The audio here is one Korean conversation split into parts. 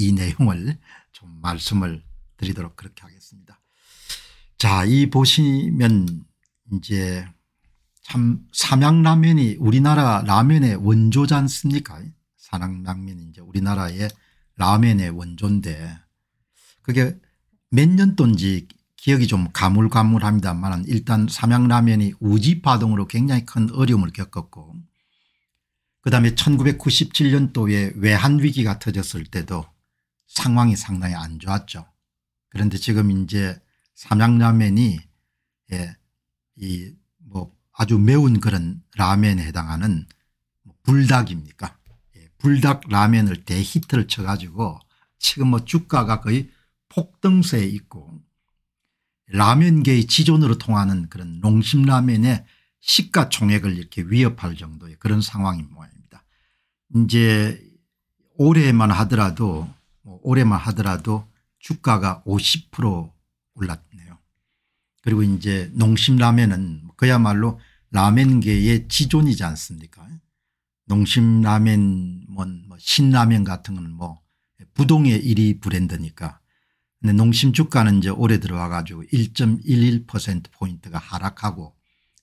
이 내용을 좀 말씀을 드리도록 그렇게 하겠습니다. 자, 이 보시면 이제 참 삼양라면이 우리나라 라면의 원조지 않습니까? 삼양라면이 이제 우리나라의 라면의 원조인데 그게 몇 년도인지 기억이 좀 가물가물합니다만 일단 삼양라면이 우지파동으로 굉장히 큰 어려움을 겪었고 그다음에 1997년도에 외환위기가 터졌을 때도 상황이 상당히 안 좋았죠. 그런데 지금 이제 삼양라면이 예, 이 뭐 아주 매운 그런 라면에 해당하는 뭐 불닭입니까? 예, 불닭 라면을 대히트를 쳐가지고 지금 뭐 주가가 거의 폭등세에 있고 라면계의 지존으로 통하는 그런 농심라면의 시가총액을 이렇게 위협할 정도의 그런 상황인 모양입니다. 이제 올해만 하더라도 어, 올해만 하더라도 주가가 50% 올랐네요. 그리고 이제 농심라면은 그야말로 라면계의 지존이지 않습니까 농심라면 뭐, 뭐 신라면 같은 건뭐 부동의 1위 브랜드니까 근데 농심 주가는 이제 올해 들어와 가지고 1.11%포인트가 하락하고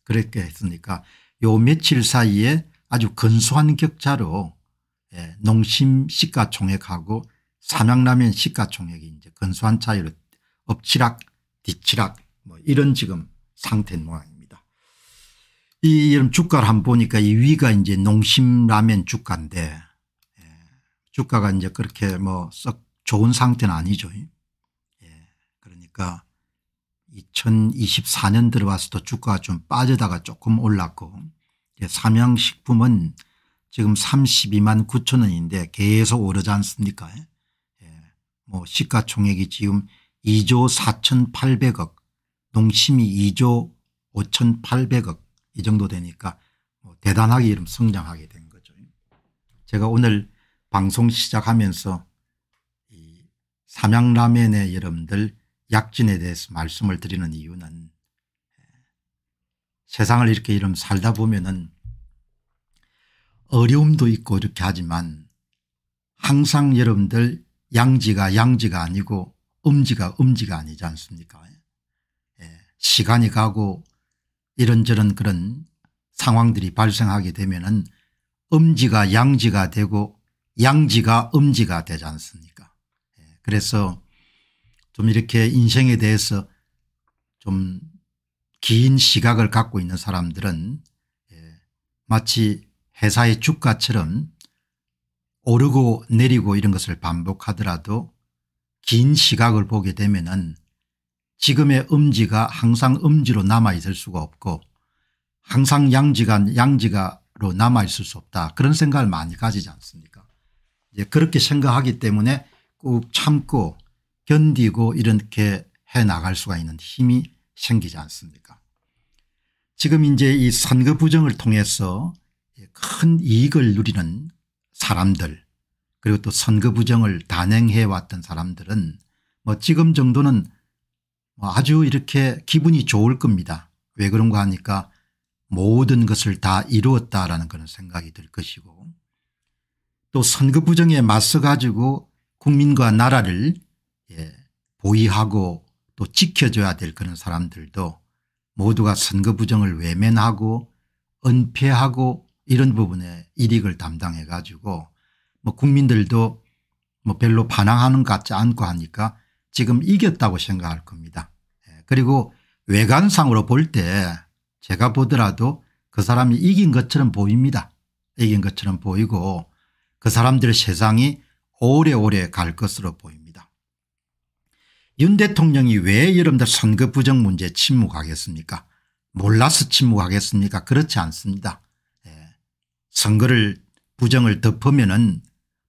그렇게 했으니까 요 며칠 사이에 아주 근소한 격차로 예, 농심 시가총액하고 삼양라면 시가총액이 이제 근소한 차이로 엎치락 뒤치락 뭐 이런 지금 상태인 모양입니다. 이 여름 주가를 한번 보니까 이 위가 이제 농심라면 주가인데 예. 주가가 이제 그렇게 뭐 썩 좋은 상태는 아니죠. 예. 그러니까 2024년 들어와서도 주가가 좀 빠져다가 조금 올랐고 예. 삼양식품은 지금 32만 9천 원인데 계속 오르지 않습니까 예. 뭐 시가총액이 지금 2조 4,800억 농심이 2조 5,800억 이 정도 되니까 뭐 대단하게 이름 성장하게 된 거죠. 제가 오늘 방송 시작하면서 이 삼양라면의 여러분들 약진에 대해서 말씀을 드리는 이유는 세상을 이렇게 이름 살다 보면은 어려움도 있고 이렇게 하지만 항상 여러분들 양지가 양지가 아니고 음지가 음지가 아니지 않습니까 예. 시간이 가고 이런저런 그런 상황들이 발생하게 되면 은 음지가 양지가 되고 양지가 음지가 되지 않습니까 예. 그래서 좀 이렇게 인생에 대해서 좀 긴 시각을 갖고 있는 사람들은 예. 마치 회사의 주가처럼 오르고 내리고 이런 것을 반복하더라도 긴 시각을 보게 되면 은 지금의 음지가 항상 음지로 남아있을 수가 없고 항상 양지가 양지가로 남아있을 수 없다. 그런 생각을 많이 가지지 않습니까 이제 그렇게 생각하기 때문에 꾹 참고 견디고 이렇게 해나갈 수가 있는 힘이 생기지 않습니까 지금 이제 이 선거 부정을 통해서 큰 이익을 누리는 사람들 그리고 또 선거 부정을 단행해 왔던 사람들은 뭐 지금 정도는 뭐 아주 이렇게 기분이 좋을 겁니다. 왜 그런가 하니까 모든 것을 다 이루었다라는 그런 생각이 들 것이고 또 선거 부정에 맞서 가지고 국민과 나라를 예, 보위하고 또 지켜줘야 될 그런 사람들도 모두가 선거 부정을 외면하고 은폐하고 이런 부분에 이익을 담당해 가지고 뭐 국민들도 뭐 별로 반항하는 것 같지 않고 하니까 지금 이겼다고 생각할 겁니다. 예, 그리고 외관상으로 볼 때 제가 보더라도 그 사람이 이긴 것처럼 보입니다. 이긴 것처럼 보이고 그 사람들의 세상이 오래오래 갈 것으로 보입니다. 윤 대통령이 왜 여러분들 선거 부정 문제에 침묵하겠습니까 몰라서 침묵하겠습니까 그렇지 않습니다. 선거를 부정을 덮으면은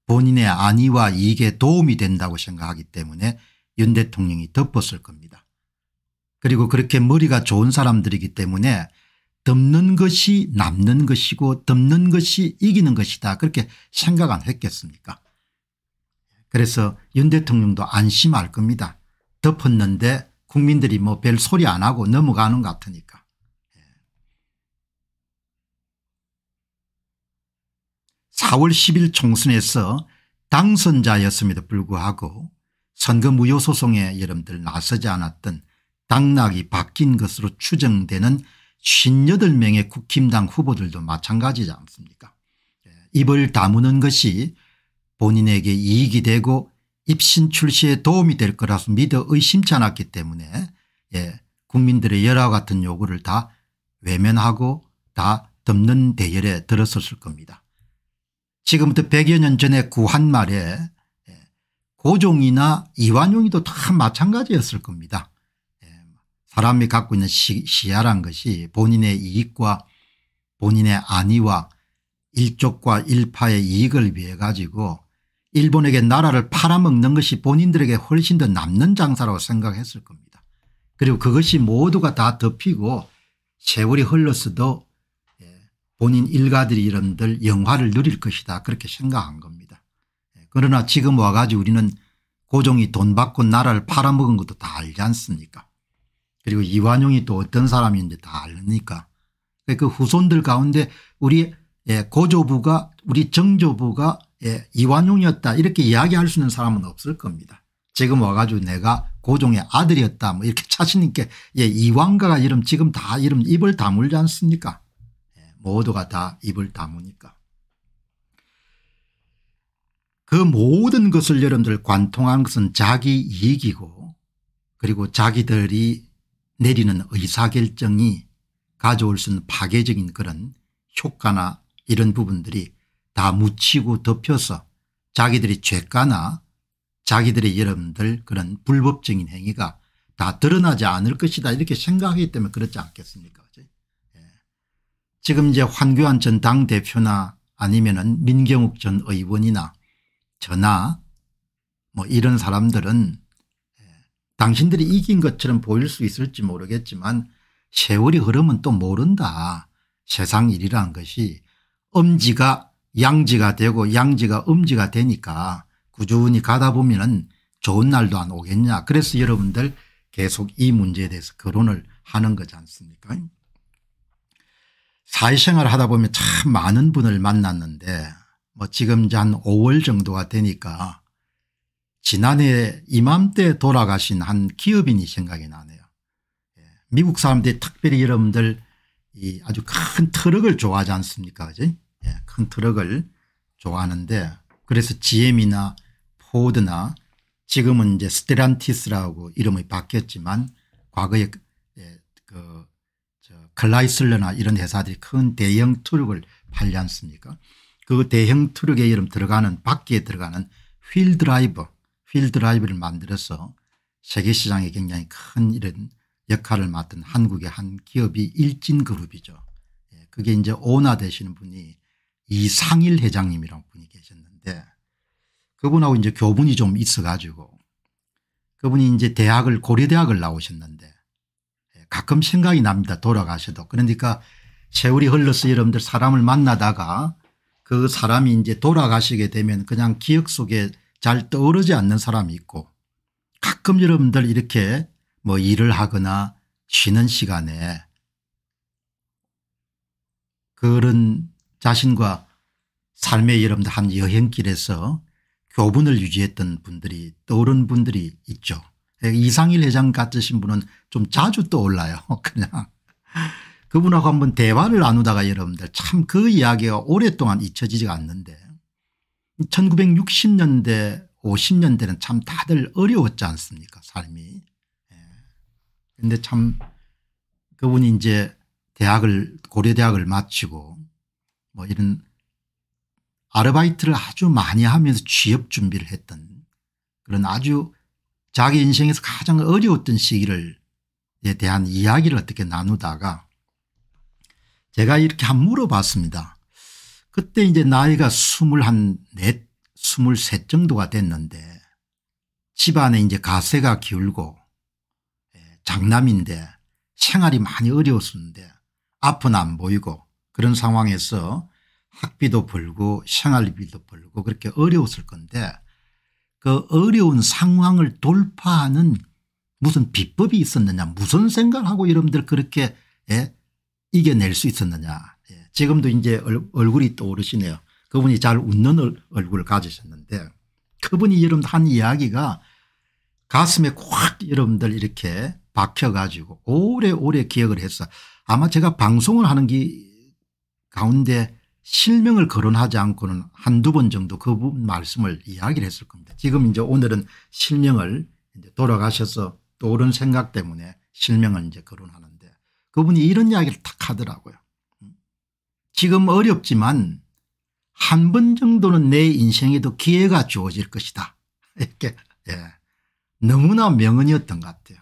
본인의 안위와 이익에 도움이 된다고 생각하기 때문에 윤 대통령이 덮었을 겁니다. 그리고 그렇게 머리가 좋은 사람들이기 때문에 덮는 것이 남는 것이고 덮는 것이 이기는 것이다 그렇게 생각 안 했겠습니까 그래서 윤 대통령도 안심할 겁니다. 덮었는데 국민들이 뭐 별 소리 안 하고 넘어가는 것 같으니까. 4월 10일 총선에서 당선자였음에도 불구하고 선거 무효 소송에 여러분들 나서지 않았던 당락이 바뀐 것으로 추정되는 58명의 국힘당 후보들도 마찬가지지 않습니까 예, 입을 다무는 것이 본인에게 이익이 되고 입신 출시에 도움이 될 거라서 믿어 의심치 않았기 때문에 예, 국민들의 열화 같은 요구를 다 외면하고 다 덮는 대열에 들어섰을 겁니다. 지금부터 100여 년 전에 구한 말에 예, 고종이나 이완용이도 다 마찬가지였을 겁니다. 예, 사람이 갖고 있는 시, 야란 것이 본인의 이익과 본인의 안위와 일족과 일파의 이익을 위해 가지고 일본에게 나라를 팔아먹는 것이 본인들에게 훨씬 더 남는 장사라고 생각했을 겁니다. 그리고 그것이 모두가 다 덮이고 세월이 흘렀어도 본인 일가들이 이런들 영화를 누릴 것이다 그렇게 생각한 겁니다. 예, 그러나 지금 와가지고 우리는 고종이 돈 받고 나라를 팔아먹은 것도 다 알지 않습니까 그리고 이완용이 또 어떤 사람인지 다 알니까 그, 그 후손들 가운데 우리 예, 고조부가 우리 정조부가 예, 이완용이었다 이렇게 이야기할 수 있는 사람은 없을 겁니다. 지금 와가지고 내가 고종의 아들이었다 뭐 이렇게 자신 있게 예, 이왕가가 이름 지금 다 이름 입을 다물지 않습니까 모두가 다 입을 다무니까. 그 모든 것을 여러분들 관통한 것은 자기 이익이고 그리고 자기들이 내리는 의사결정이 가져올 수 있는 파괴적인 그런 효과나 이런 부분들이 다 묻히고 덮여서 자기들이 죄가나 자기들의 여러분들 그런 불법적인 행위가 다 드러나지 않을 것이다 이렇게 생각하기 때문에 그렇지 않겠습니까 지금 이제 환교안 전 당대표나 아니면 은 민경욱 전 의원이나 저나 뭐 이런 사람들은 예, 당신들이 이긴 것처럼 보일 수 있을지 모르겠지만 세월이 흐르면 또 모른다. 세상 일이란 것이 엄지가 양지가 되고 양지가 음지가 되니까 꾸준히 가다 보면 은 좋은 날도 안 오겠냐. 그래서 여러분들 계속 이 문제에 대해서 거론을 하는 거지 않습니까 사회생활 하다 보면 참 많은 분을 만났는데 뭐 지금 이제 한 5월 정도가 되니까 지난해 이맘때 돌아가신 한 기업인이 생각이 나네요. 예, 미국 사람들이 특별히 여러분들 이 아주 큰 트럭을 좋아하지 않습니까 그지 예, 큰 트럭을 좋아하는데 그래서 gm이나 포드나 지금은 이제 스테란티스라고 이름이 바뀌었지만 과거에 예, 그 클라이슬러나 이런 회사들이 큰 대형 트럭을 팔지 않습니까 그 대형 트럭에 이름 들어가는 바퀴에 들어가는 휠 드라이브 휠 드라이브를 만들어서 세계시장에 굉장히 큰 이런 역할을 맡은 한국의 한 기업이 일진그룹이죠. 예, 그게 이제 오나 되시는 분이 이상일 회장님이라는 분이 계셨는데 그분하고 이제 교분이 좀 있어 가지고 그분이 이제 대학을 고려대학을 나오셨는데 가끔 생각이 납니다. 돌아가셔도. 그러니까 세월이 흘러서 여러분들 사람을 만나다가 그 사람이 이제 돌아가시게 되면 그냥 기억 속에 잘 떠오르지 않는 사람이 있고 가끔 여러분들 이렇게 뭐 일을 하거나 쉬는 시간에 그런 자신과 삶의 여러분들 한 여행길에서 교분을 유지했던 분들이 떠오른 분들이 있죠. 예, 이상일 회장 같으신 분은 좀 자주 떠올라요 그냥. 그분하고 한번 대화를 나누다가 여러분들 참 그 이야기가 오랫동안 잊혀지지가 않는데 1960년대 50년대는 참 다들 어려웠지 않습니까 삶이. 그런데 예. 참 그분이 이제 대학을 고려대학을 마치고 뭐 이런 아르바이트를 아주 많이 하면서 취업 준비를 했던 그런 아주 자기 인생에서 가장 어려웠던 시기를 에 대한 이야기를 어떻게 나누다가 제가 이렇게 한 물어봤습니다. 그때 이제 나이가 스물한넷, 정도가 됐는데 집안에 이제 가세가 기울고 장남인데 생활이 많이 어려웠는데 앞은 안 보이고 그런 상황에서 학비도 벌고 생활비도 벌고 그렇게 어려웠을 건데 그 어려운 상황을 돌파하는 무슨 비법이 있었느냐 무슨 생각하고 여러분들 그렇게 예? 이겨낼 수 있었느냐 예. 지금도 이제 얼굴이 떠오르시네요. 그분이 잘 웃는 얼굴을 가지셨는데 그분이 여러분들 한 이야기가 가슴에 콱 여러분들 이렇게 박혀가지고 오래오래 기억을 했어 아마 제가 방송을 하는 게 가운데 실명을 거론하지 않고는 한두 번 정도 그 부분 말씀을 이야기를 했을 겁니다. 지금 이제 오늘은 실명을 이제 돌아가셔서 떠오른 생각 때문에 실명을 이제 거론하는데 그분이 이런 이야기를 탁 하더라고요. 음. 지금 어렵지만 한 번 정도는 내 인생에도 기회가 주어질 것이다. 이렇게 예. 너무나 명언이었던 것 같아요.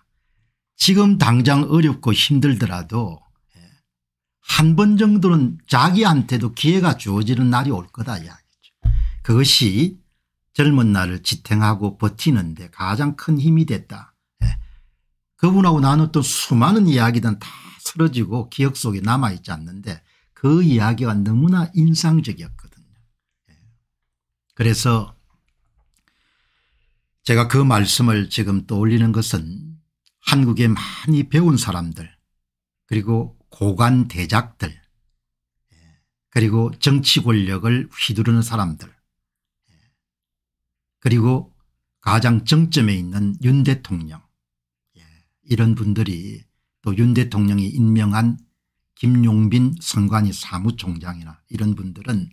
지금 당장 어렵고 힘들더라도 한번 정도는 자기한테도 기회가 주어지는 날이 올 거다 이야기죠. 그것이 젊은 날을 지탱하고 버티는 데 가장 큰 힘이 됐다. 예. 그분하고 나눴던 수많은 이야기들은 다 쓰러지고 기억 속에 남아있지 않는데 그 이야기가 너무나 인상적이었거든요. 예. 그래서 제가 그 말씀을 지금 떠올리는 것은 한국에 많이 배운 사람들 그리고 고관 대작들 그리고 정치 권력을 휘두르는 사람들 그리고 가장 정점에 있는 윤 대통령 이런 분들이 또 윤 대통령이 임명한 김용빈 선관위 사무총장이나 이런 분들은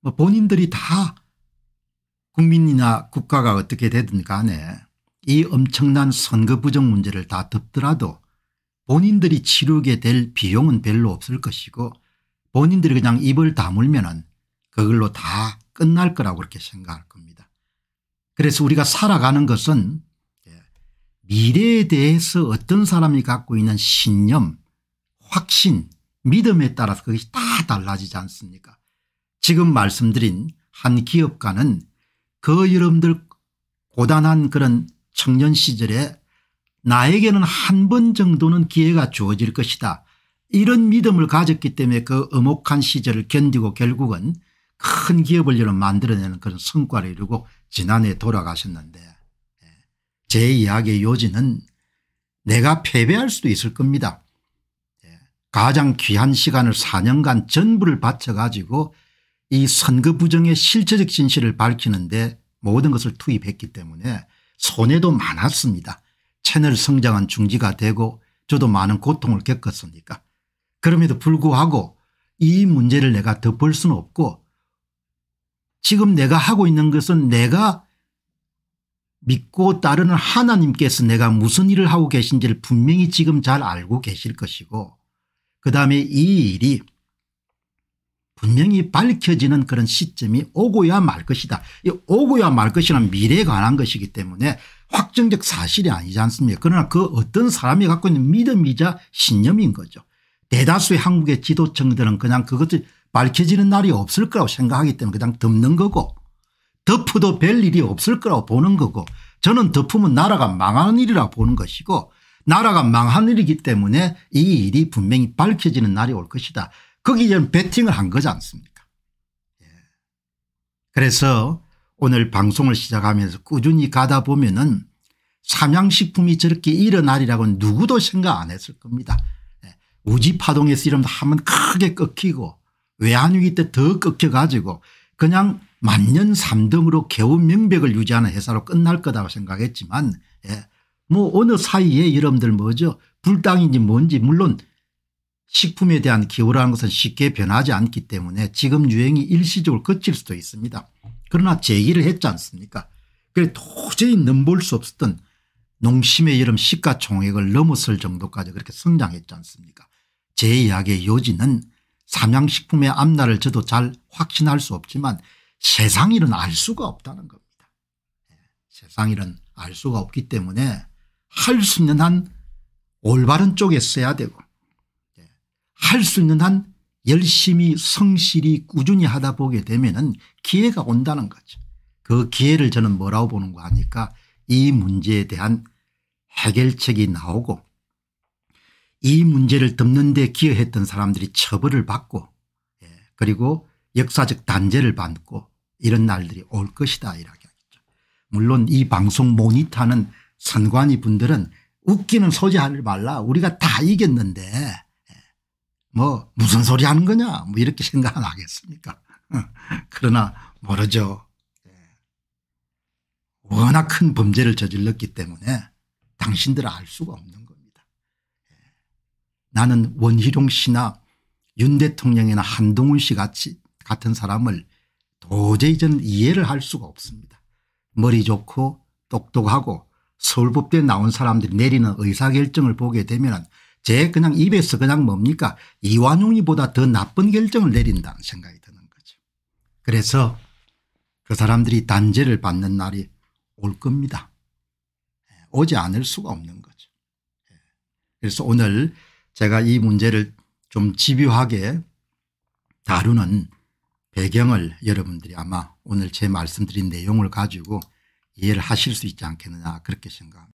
뭐 본인들이 다 국민이나 국가가 어떻게 되든 간에 이 엄청난 선거 부정 문제를 다 덮더라도 본인들이 치르게 될 비용은 별로 없을 것이고 본인들이 그냥 입을 다물면 은 그걸로 다 끝날 거라고 그렇게 생각할 겁니다. 그래서 우리가 살아가는 것은 예, 미래에 대해서 어떤 사람이 갖고 있는 신념 확신 믿음에 따라서 그것이 다 달라지지 않습니까 지금 말씀드린 한 기업가는 그 여러분들 고단한 그런 청년 시절에 나에게는 한 번 정도는 기회가 주어질 것이다. 이런 믿음을 가졌기 때문에 그 엄혹한 시절을 견디고 결국은 큰 기업을 만들어내는 그런 성과를 이루고 지난해 돌아가셨는데 예, 제 이야기의 요지는 내가 패배할 수도 있을 겁니다. 예, 가장 귀한 시간을 4년간 전부를 바쳐 가지고 이 선거 부정의 실체적 진실을 밝히는데 모든 것을 투입했기 때문에 손해도 많았습니다. 채널 성장은 중지가 되고 저도 많은 고통을 겪었습니까 그럼에도 불구하고 이 문제를 내가 덮을 수는 없고 지금 내가 하고 있는 것은 내가 믿고 따르는 하나님께서 내가 무슨 일을 하고 계신지를 분명히 지금 잘 알고 계실 것이고 그다음에 이 일이 분명히 밝혀지는 그런 시점이 오고야 말 것이다. 오고야 말 것이란 미래에 관한 것이기 때문에 확정적 사실이 아니지 않습니까 그러나 그 어떤 사람이 갖고 있는 믿음이자 신념인 거죠. 대다수의 한국의 지도층들은 그냥 그것을 밝혀지는 날이 없을 거라고 생각하기 때문에 그냥 덮는 거고 덮어도 별 일이 없을 거라고 보는 거고 저는 덮으면 나라가 망하는 일이라고 보는 것이고 나라가 망한 일이기 때문에 이 일이 분명히 밝혀지는 날이 올 것이다. 거기에 베팅을 한 거지 않습니까 예. 그래서 오늘 방송을 시작하면서 꾸준히 가다 보면은 삼양식품이 저렇게 일어나리라고 누구도 생각 안 했을 겁니다. 예. 우지파동에서 이러면 한 번 크게 꺾이고 외환위기 때 더 꺾여 가지고 그냥 만년 3등으로 개우 명백을 유지하는 회사로 끝날 거다고 생각했지만 예. 뭐 어느 사이에 여러분들 뭐죠 불당인지 뭔지 물론 식품에 대한 기호라는 것은 쉽게 변하지 않기 때문에 지금 유행이 일시적으로 그칠 수도 있습니다. 그러나 제기를 했지 않습니까 그래 도저히 넘볼 수 없었던 농심의 여름 시가총액을 넘었을 정도까지 그렇게 성장했지 않습니까 제 이야기의 요지는 삼양식품의 앞날을 저도 잘 확신할 수 없지만 세상 일은 알 수가 없다는 겁니다. 예, 세상 일은 알 수가 없기 때문에 할 수 있는 한 올바른 쪽에 써야 되고 할수 있는 한 열심히 성실히 꾸준히 하다 보게 되면 은 기회가 온다는 거죠. 그 기회를 저는 뭐라고 보는 거 아니까 이 문제에 대한 해결책이 나오고 이 문제를 덮는 데 기여했던 사람들이 처벌을 받고 예. 그리고 역사적 단죄를 받고 이런 날들이 올 것이다 이렇게 하겠죠. 물론 이 방송 모니터는 선관위 분들은 웃기는 소재 하지 말라 우리가 다 이겼는데 뭐 무슨 소리 하는 거냐 뭐 이렇게 생각은 하겠습니까 그러나 모르죠. 예. 워낙 큰 범죄를 저질렀기 때문에 당신들알 수가 없는 겁니다. 예. 나는 원희룡 씨나 윤 대통령이나 한동훈 씨 같이 같은 사람을 도저히 저 이해를 할 수가 없습니다. 머리 좋고 똑똑하고 서울법대에 나온 사람들이 내리는 의사결정을 보게 되면 제 그냥 입에서 그냥 뭡니까 이완용이보다 더 나쁜 결정을 내린다는 생각이 드는 거죠. 그래서 그 사람들이 단죄를 받는 날이 올 겁니다. 예, 오지 않을 수가 없는 거죠. 예. 그래서 오늘 제가 이 문제를 좀 집요하게 다루는 배경을 여러분들이 아마 오늘 제 말씀드린 내용을 가지고 이해를 하실 수 있지 않겠느냐 그렇게 생각합니다.